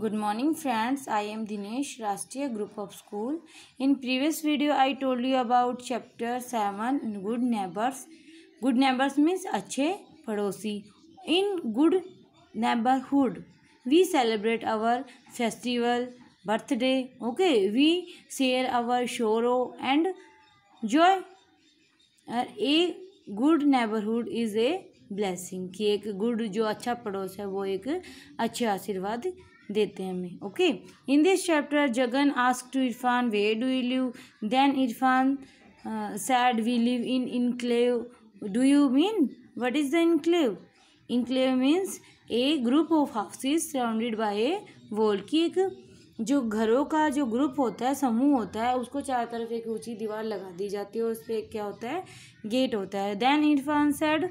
Good morning friends I am Dinesh राष्ट्रीय group of school in previous video I told you about chapter seven in good neighbours good neighbours means अच्छे पड़ोसी in good neighbourhood we celebrate our festival birthday okay we share our sorrow and joy a good neighbourhood is a blessing कि एक good जो अच्छा पड़ोस है वो एक अच्छे आशीर्वाद देते हैं हमें okay in this chapter Jagan ask to Irfan where do you live then Irfan said we live in enclave do you mean what is the enclave enclave means a group of houses surrounded by a wall की एक जो घरों का जो group होता है समूह होता है उसको चार तरफ एक ऊंची दीवार लगा दी जाती है और उस पर क्या होता है गेट होता है देन इरफान सैड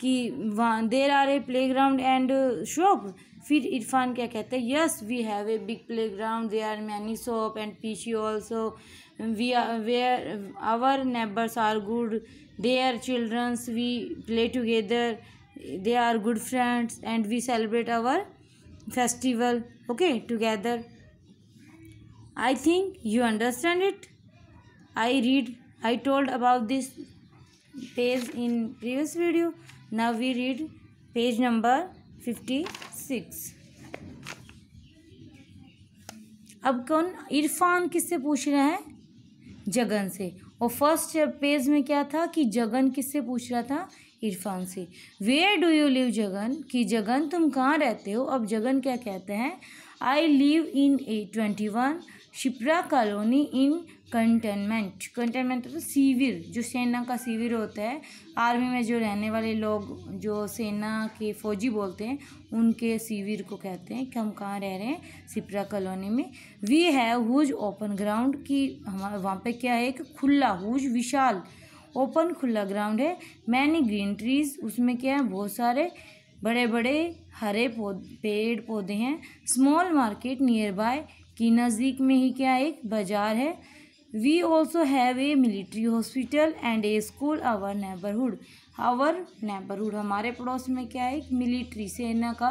कि वहाँ there are a play ground and shop फिर इरफान क्या कहते हैं yes we have a big play ground they are many shop and P C also we where our neighbours are good they are childrens we play together they are good friends and we celebrate our festival okay together I think you understand it I read I told about this page in previous video now we read page number 50 six अब कौन इरफान किससे पूछ रहा है जगन से और first page में क्या था कि जगन किससे पूछ रहा था इरफान से where do you live Jagan कि जगन तुम कहाँ रहते हो अब जगन क्या कहते हैं I live in a twenty one Shipra colony in cantonment cantonment तो सीविर जो सेना का सीविर होता है आर्मी में जो रहने वाले लोग जो सेना के फौजी बोलते हैं उनके सीविर को कहते हैं कि हम कहाँ रह रहे हैं सिप्रा कॉलोनी में we have huge open ground की हमारा वहाँ पे क्या है एक खुला हुज विशाल ओपन खुला ग्राउंड है मैनी ग्रीन ट्रीज उसमें क्या है बहुत सारे बड़े बड़े हरे पौ पेड़ पौधे हैं स्मॉल मार्केट नियर बाय कि नज़दीक में ही क्या एक बाज़ार है we also have a military hospital and a school our neighbourhood our neighbourhood हमारे पड़ोस में क्या है एक मिलिट्री सेना का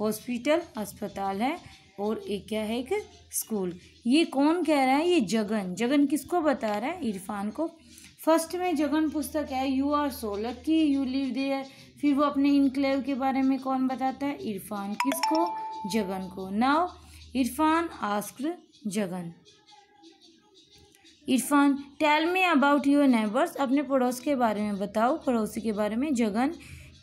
हॉस्पिटल अस्पताल है और एक क्या है एक स्कूल ये कौन कह रहा है ये जगन जगन किसको बता रहा है इरफान को फर्स्ट में जगन पुस्तक है you are so lucky you live there फिर वो अपने इनक्लेव के बारे में कौन बताता है इरफान किसको जगन को now Irfan asked Jagan. Irfan tell me about your neighbours अपने पड़ोस के बारे में बताओ पड़ोसी के बारे में Jagan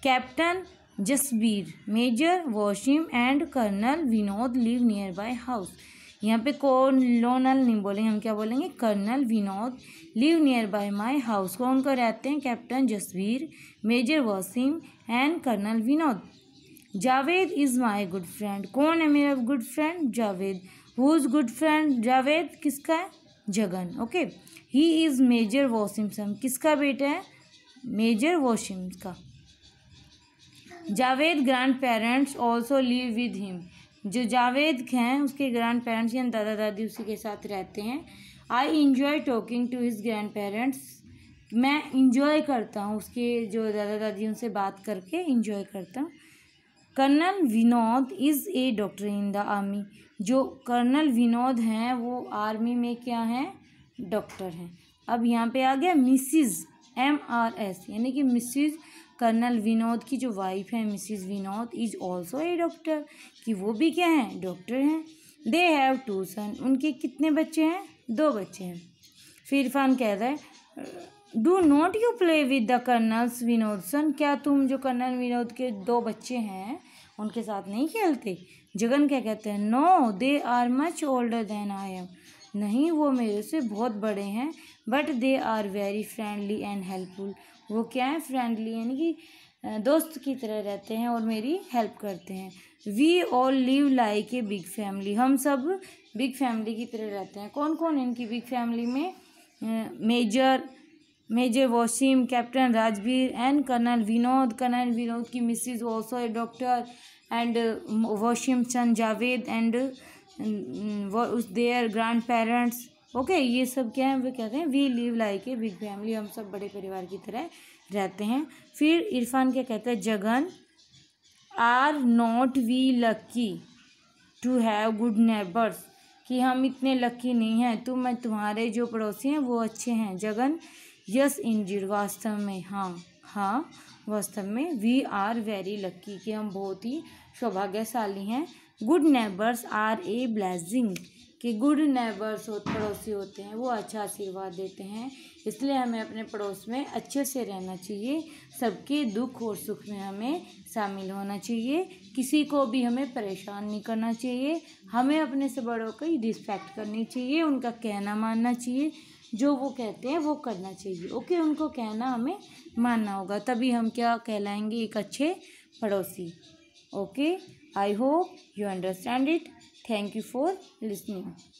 captain Jasbir major Wasim and colonel Vinod live near by house यहाँ पे कॉलोनल नहीं बोलेंगे हम क्या बोलेंगे colonel Vinod live near by my house कौन कर रहते हैं captain Jasvir major Wasim and colonel Vinod Javed is my good friend कौन है मेरा good friend Javed who is good friend Javed किसका है Jagan okay he is major वॉशिमसन किसका बेटा है मेजर वॉशिम का Javed grand parents also live with him जो जावेद हैं उसके ग्रैंड पेरेंट्स यानी दादा दादी उसी के साथ रहते हैं I enjoy talking to his grand parents मैं इंजॉय करता हूँ उसके जो दादा दादी उनसे बात करके इंजॉय करता हूँ colonel Vinod is a doctor in the army जो कर्नल विनोद हैं वो आर्मी में क्या हैं डॉक्टर हैं अब यहाँ पे आ गया मिसिज़ एम आर एस यानी कि मिसिज़ कर्नल विनोद की जो वाइफ है Mrs Vinod is also a doctor कि वो भी क्या हैं डॉक्टर हैं दे हैव टू सन उनके कितने बच्चे हैं दो बच्चे हैं फिर इरफान कह रहा है do not you play with the colonels Vinod son क्या तुम जो कर्नल विनोद के दो बच्चे हैं उनके साथ नहीं खेलते जगन क्या कहते हैं no they are much older than I am नहीं वो मेरे से बहुत बड़े हैं but they are very friendly and helpful वो क्या है फ्रेंडली यानी कि दोस्त की तरह रहते हैं और मेरी हेल्प करते हैं we all live like a big family हम सब बिग फैमिली की तरह रहते हैं कौन कौन इनकी बिग फैमिली में major major Wasim captain Rajveer and colonel Vinod colonel Vinod की Mrs also a doctor and uh, Chand Chand Javed and uh, their grandparents okay okay, ये सब क्या है वो कहते हैं we live like a big family हम सब बड़े परिवार की तरह रहते हैं फिर इरफान क्या कहता है Jagan are not we lucky to have good neighbours कि हम इतने लक्की नहीं हैं तुम तो मैं तुम्हारे जो पड़ोसी हैं वो अच्छे हैं जगन यस इंजिड वास्तव में हाँ हाँ वास्तव में वी आर वेरी लक्की कि हम बहुत ही सौभाग्यशाली हैं good neighbours are a blessing कि गुड नेबर्स हो पड़ोसी होते हैं वो अच्छा आशीर्वाद देते हैं इसलिए हमें अपने पड़ोस में अच्छे से रहना चाहिए सबके दुख और सुख में हमें शामिल होना चाहिए किसी को भी हमें परेशान नहीं करना चाहिए हमें अपने से बड़ों ही रिस्पेक्ट करनी चाहिए उनका कहना मानना चाहिए जो वो कहते हैं वो करना चाहिए ओके उनको कहना हमें मानना होगा तभी हम क्या कहलाएंगे एक अच्छे पड़ोसी okay I hope you understand it thank you for listening